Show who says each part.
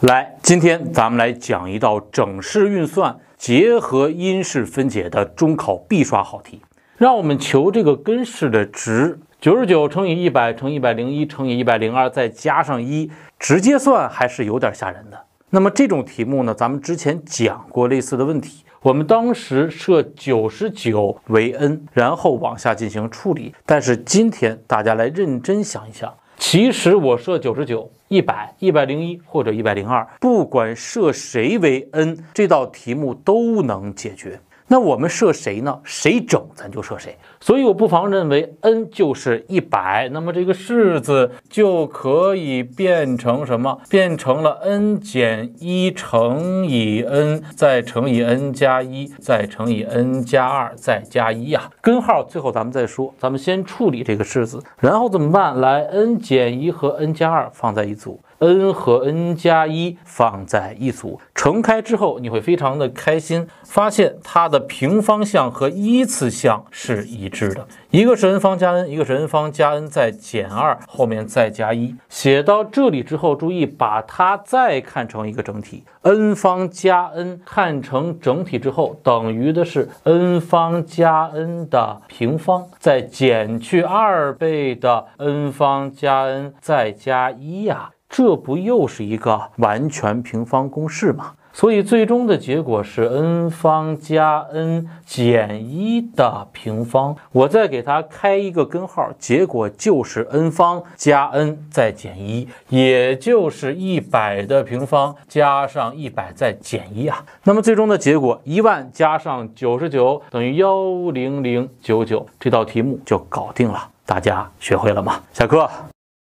Speaker 1: 来，今天咱们来讲一道整式运算结合因式分解的中考必刷好题，让我们求这个根式的值：九十九乘以一百乘一百零一乘以一百零二再加上一，直接算还是有点吓人的。那么这种题目呢，咱们之前讲过类似的问题，我们当时设九十九为 n，然后往下进行处理。但是今天大家来认真想一想。其实我设九十九、一百、一百零一或者一百零二，不管设谁为 n，这道题目都能解决。那我们设谁呢？谁整咱就设谁。所以我不妨认为 n 就是一百，那么这个式子就可以变成什么？变成了 n 减一乘以 n 再乘以 n 加一再乘以 n 加二再加一呀。根号最后咱们再说，咱们先处理这个式子，然后怎么办？来，n 减一和 n 加二放在一组，n 和 n 加一放在一组，乘开之后你会非常的开心，发现它的。平方项和一次项是一致的，一个是 n 方加 n，一个是 n 方加 n 再减二，后面再加一。写到这里之后，注意把它再看成一个整体，n 方加 n 看成整体之后，等于的是 n 方加 n 的平方，再减去二倍的 n 方加 n 再加一呀，这不又是一个完全平方公式吗？所以最终的结果是 n 方加 n 减一的平方，我再给它开一个根号，结果就是 n 方加 n 再减一，也就是一百的平方加上一百再减一啊。那么最终的结果，一万加上九十九等于幺零零九九，这道题目就搞定了。大家学会了吗？下课。